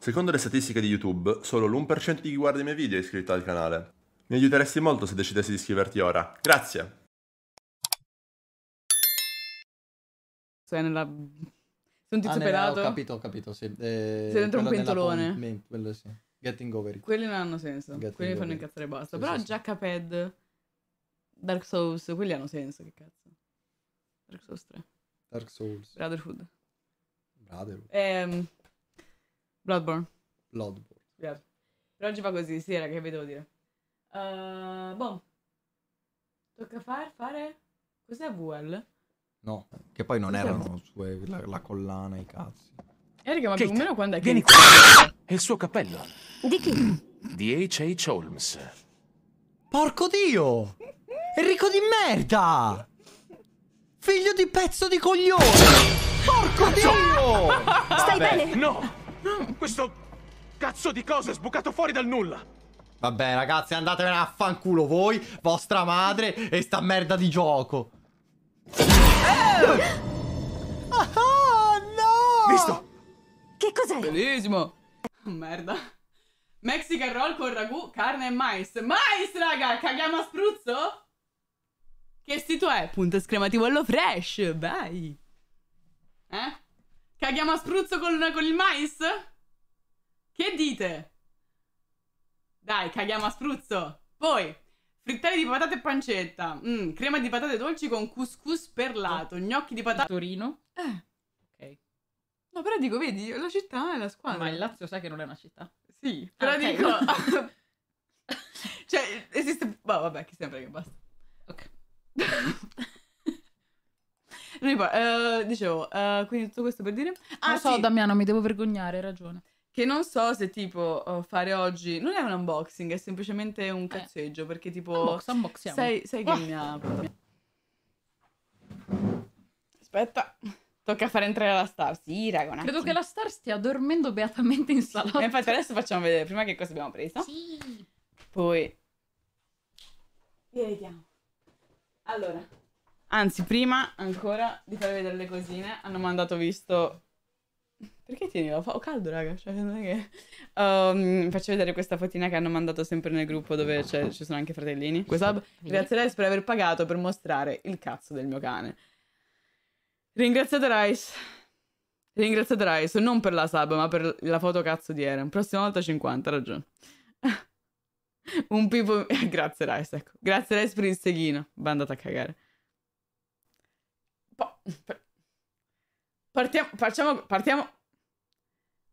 Secondo le statistiche di YouTube, solo l'1% di chi guarda i miei video è iscritto al canale. Mi aiuteresti molto se decidessi di iscriverti ora. Grazie! Sei nella... Sei ti ah, pelato. Nella, ho capito, ho capito, sì. Eh, Sei dentro un pentolone. Pom- quello sì. Getting over it. Quelli non hanno senso. Getting quelli fanno incazzare e basta. Sì, Però sì, Jackapad, Dark Souls, quelli hanno senso, che cazzo. Dark Souls 3. Dark Souls. Brotherhood. Brotherhood. Ehm... Bloodborne. Bloodborne. Yeah. Per oggi fa così, sì, era che vi devo dire. Uh, boh. Tocca far fare... Cos'è Vuel? No, che poi non Cos'è? erano sue, la, la collana, i cazzi. Erika, ma Kate, più o meno quando è che... Vieni qua! È il suo cappello. Di chi? Di H.H. Holmes. Porco Dio! Enrico di merda! Figlio di pezzo di coglione! Porco Dio! Stai Vabbè, bene? No! Mm, questo cazzo di cosa è sbucato fuori dal nulla. Vabbè, ragazzi, andatevene a fanculo voi, vostra madre e sta merda di gioco. Eh! Ah, no! Visto? Che cos'è? Bellissimo. Oh, merda. Mexican roll con ragù, carne e mais. Mais, raga! Caghiamo a spruzzo? Che sito è? Punto esclamativo allo fresh, vai! Eh? Caghiamo a spruzzo con, con il mais? Che dite? Dai, caghiamo a spruzzo. Poi, frittare di patate e pancetta. Mm, crema di patate dolci con couscous perlato. Gnocchi di patate... Torino? Eh. Ok. No, però dico, vedi, la città è la squadra. Ma il Lazio sa che non è una città. Sì, ah, però ah, okay. dico... cioè, esiste... Boh, vabbè, chi sembra che basta. Poi, uh, eh, dicevo, uh, quindi tutto questo per dire... Ah, Lo so, sì, Damiano, mi devo vergognare, hai ragione. Che non so se tipo oh, fare oggi... Non è un unboxing, è semplicemente un eh. cazzeggio, eh. perché tipo... Unbox, unboxiamo. Sai, sai che oh. Ah. mi ha... Aspetta. Tocca fare entrare la star. Sì, raga, Credo che la star stia dormendo beatamente in salotto. E infatti adesso facciamo vedere prima che cosa abbiamo preso. Sì. Poi... Vediamo. Allora, Anzi, prima ancora di far vedere le cosine, hanno mandato visto... Perché tieni la Ho caldo, raga. Cioè, che... um, faccio vedere questa fotina che hanno mandato sempre nel gruppo dove ci sono anche fratellini. Questo Grazie Rice per aver pagato per mostrare il cazzo del mio cane. Ringraziate Rice. Ringraziate Rice, non per la sub, ma per la foto cazzo di Eren. Prossima volta 50, ragione. Un pipo... Grazie Rice, ecco. Grazie Rice per il seghino. Bandata a cagare partiamo, facciamo, partiamo.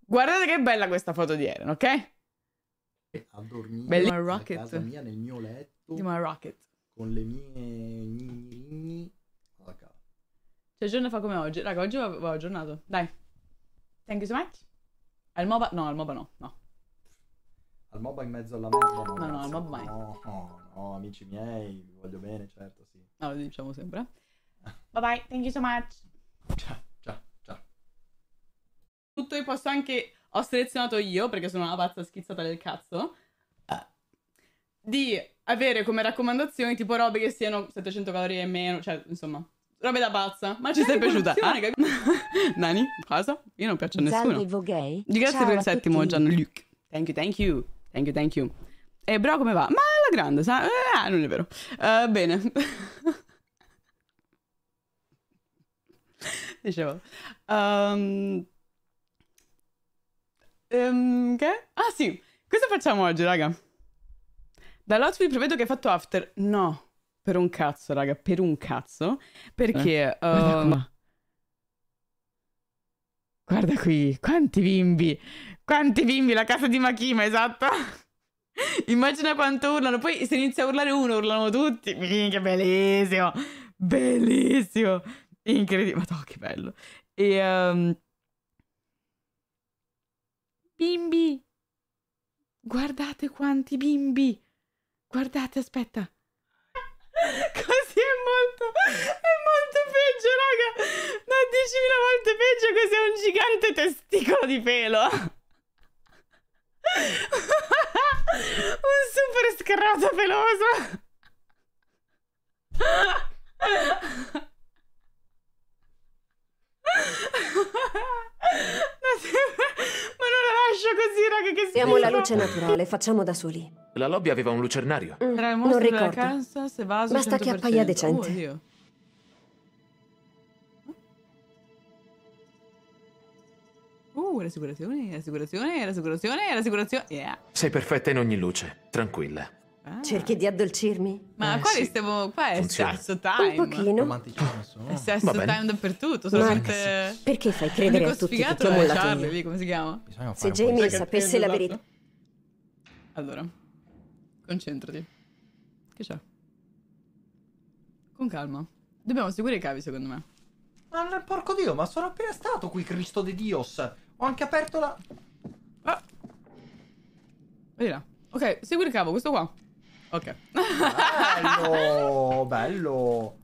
Guardate che bella questa foto di Eren, ok? A dormire Bellissima. a casa mia, nel mio letto. Di Rocket. Con le mie gnigni alla cava. Cioè, giorno fa come oggi. Raga, oggi va aggiornato. Dai. Thank you so much. Al MOBA... No, al MOBA no, no. Al MOBA in mezzo alla merda no. No, no, al MOBA mai. No, no, no, amici miei, vi voglio bene, certo, sì. No, lo diciamo sempre. Bye bye, thank you so much. Ciao, ciao, ciao. Tutto il posto anche... Ho selezionato io, perché sono una pazza schizzata del cazzo, eh, di avere come raccomandazioni tipo robe che siano 700 calorie e meno, cioè, insomma, robe da pazza. Ma ci sei piaciuta? Ah, Nani, cosa? Io non piaccio a nessuno. Gay. Grazie Ciao per il settimo, Gianluca. Thank you, thank you. Thank you, thank you. E eh, bro, come va? Ma alla grande, sa? Eh, non è vero. Uh, bene. Dicevo. Um, um, che? Ah sì, cosa facciamo oggi, raga? Dall'outfit prevedo che hai fatto after. No, per un cazzo, raga, per un cazzo. Perché... Eh, um, guarda, ehm, guarda qui, quanti bimbi, quanti bimbi, la casa di Makima, esatto. Immagina quanto urlano, poi se inizia a urlare uno, urlano tutti. Minchia, bellissimo, bellissimo. Incredibile, ma che bello. E... Um... Bimbi! Guardate quanti bimbi! Guardate, aspetta. Così è molto, è molto peggio, raga. No, 10.000 volte peggio. Così è un gigante testicolo di pelo. un super scroto peloso. luce naturale, facciamo da soli. La lobby aveva un lucernario. Mm, non ricordo. Casa, vaso, Basta 100%. che appaia decente. Oh, Uh, l'assicurazione, l'assicurazione, l'assicurazione, l'assicurazione. Yeah. Sei perfetta in ogni luce, tranquilla. Ah. Cerchi di addolcirmi? Ma eh, qua sì. stiamo. Qua è Funziona. sesso time. Un pochino. È sesso time dappertutto. Solamente... Mark, perché fai credere a tutti che ti ho mollato Charlie, Come si chiama? Se Jamie sapesse la esatto. verità. Allora, concentrati. Che c'è? Con calma. Dobbiamo seguire i cavi, secondo me. Ma porco dio, ma sono appena stato qui, Cristo de Dios. Ho anche aperto la... Ah. Vedi là. Ok, segui il cavo, questo qua. Ok. Bello, bello.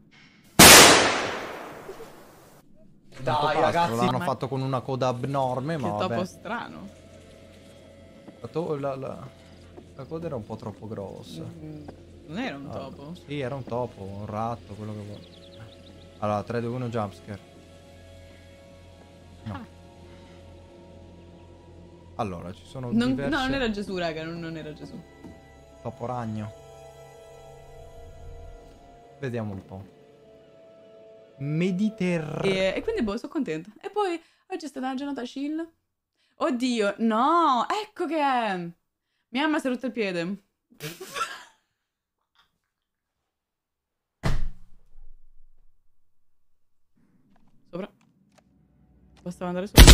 Dai ragazzi L'hanno ma... fatto con una coda abnorme Che ma topo vabbè. strano la, la... La coda era un po' troppo grossa. Mm-hmm. Non era un allora. Ah, topo? Sì, era un topo, un ratto, quello che vuoi. Allora, 3, 2, 1, jumpscare. No. Ah. Allora, ci sono non, diverse... No, non era Gesù, raga, non, non era Gesù. Topo ragno. Vediamo un po'. Mediterraneo. E, quindi boh, sono contento. E poi oggi è stata una giornata chill. Oddio, no, ecco che è. Mia mamma si è rotto il piede. Sopra. Bastava andare sopra. Chi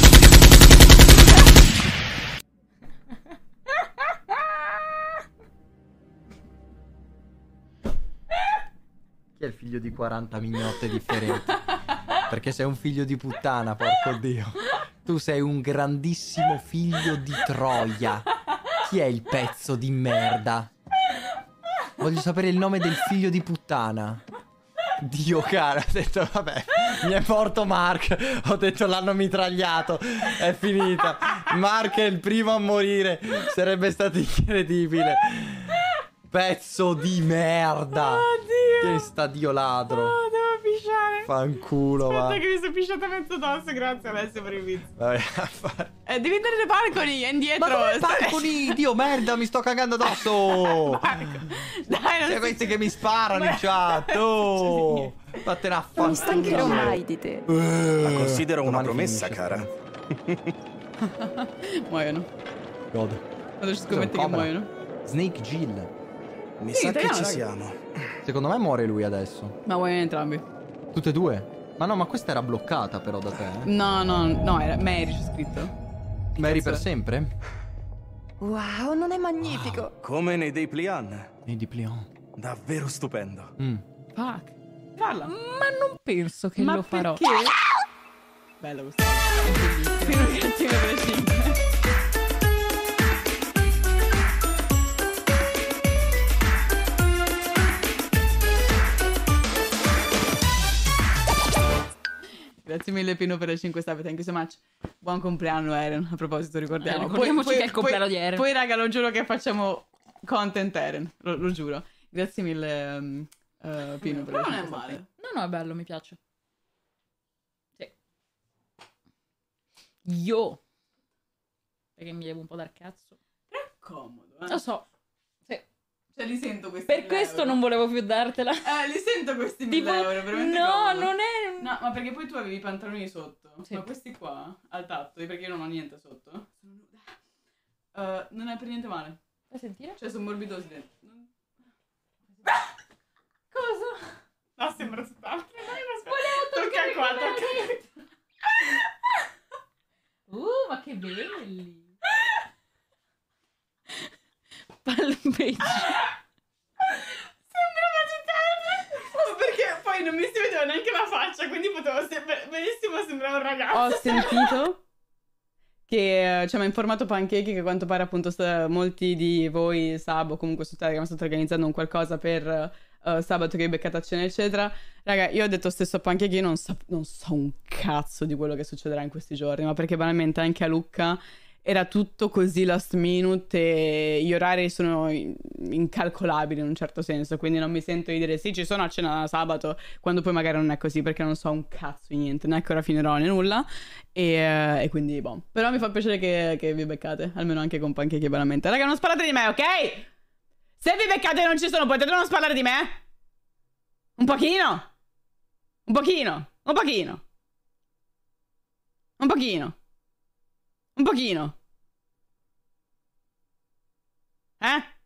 è il figlio di 40 mignotte differenti? Perché sei un figlio di puttana, porco dio. Tu sei un grandissimo figlio di Troia. Chi è il pezzo di merda? Voglio sapere il nome del figlio di puttana. Dio cara, ho detto vabbè, mi è morto Mark, ho detto l'hanno mitragliato, è finita. Mark è il primo a morire, sarebbe stato incredibile. Pezzo di merda. Oh, Dio. Che sta Dio ladro. Oh, Fanculo, Aspetta va. che mi sono pisciata mezzo tosse, grazie Alessio per il video. Vabbè, eh, devi andare nei balconi, è indietro. Ma dove balconi? Dio, merda, mi sto cagando addosso. Dai, non C'è cioè, questi che mi sparano in chat. Oh, vattene a fare. Non stancherò mai di te. Eh, La considero una promessa, cara. muoiono. God. Adesso scommetti che muoiono. Snake Jill. Mi sì, sa che ci siamo. Secondo me muore lui adesso. Ma muoiono entrambi. Tutte e due? Ma no, ma questa era bloccata però da te. Eh? No, no, no, era Mary c'è scritto. Mary per sempre? Wow, non è magnifico? Wow. Ah, come nei dei Plian. Nei dei Plian. Davvero stupendo. Mm. Fuck. Parla. Ma non penso che ma lo perché? Bello questo. Fino a cattivo prescindere. Grazie mille Pino per le 5 star, thank you so much. Buon compleanno Eren, a proposito ricordiamo. Eh, ricordiamoci poi, che è il compleanno poi, di Eren. Poi raga, lo giuro che facciamo content Eren, lo, lo giuro. Grazie mille um, uh, Pino eh, per le 5 non è male. No, no, è bello, mi piace. Sì. Io. Perché mi devo un po' dar cazzo. Però è comodo, eh. Lo so. Cioè, li sento questi Per questo euro. non volevo più dartela. Eh, li sento questi tipo, 1000 euro, veramente. No, comodo. non è. No, ma perché poi tu avevi i pantaloni sotto. Sì. Ma questi qua, al tatto, perché io non ho niente sotto. Sono nuda. Uh, non è per niente male. Fai sentire? Cioè, sono morbidosi dentro. Cosa? No, sembra tutt'altro. Volevo toccare tocca qua, tocca. Uh, ma che belli! Palm benissimo, sembra un ragazzo. Ho sentito che ci eh, cioè, ha informato Pancake che a quanto pare appunto sta, molti di voi, sabato comunque su Telegram, state organizzando un qualcosa per uh, sabato che è beccata a cena, eccetera. Raga, io ho detto stesso a Pancake, io non so, non so un cazzo di quello che succederà in questi giorni, ma perché banalmente anche a Lucca era tutto così last minute e gli orari sono incalcolabili in un certo senso, quindi non mi sento di dire sì ci sono a cena sabato quando poi magari non è così perché non so un cazzo di niente, neanche ora finirò né nulla e, eh, e quindi boh. Però mi fa piacere che, che, vi beccate, almeno anche con Pancheche veramente. Raga non sparate di me, ok? Se vi beccate e non ci sono potete non sparare di me? Un pochino? Un pochino? Un pochino? Un pochino? Un pochino? Huh?